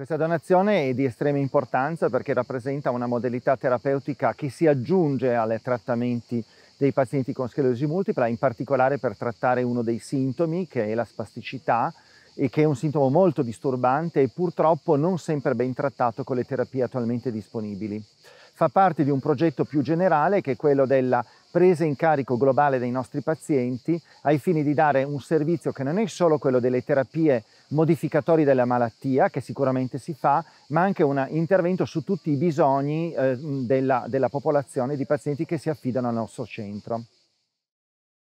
Questa donazione è di estrema importanza perché rappresenta una modalità terapeutica che si aggiunge ai trattamenti dei pazienti con sclerosi multipla, in particolare per trattare uno dei sintomi che è la spasticità, e che è un sintomo molto disturbante e purtroppo non sempre ben trattato con le terapie attualmente disponibili. Fa parte di un progetto più generale che è quello della presa in carico globale dei nostri pazienti ai fini di dare un servizio che non è solo quello delle terapie modificatori della malattia, che sicuramente si fa, ma anche un intervento su tutti i bisogni eh, della, della popolazione di pazienti che si affidano al nostro centro.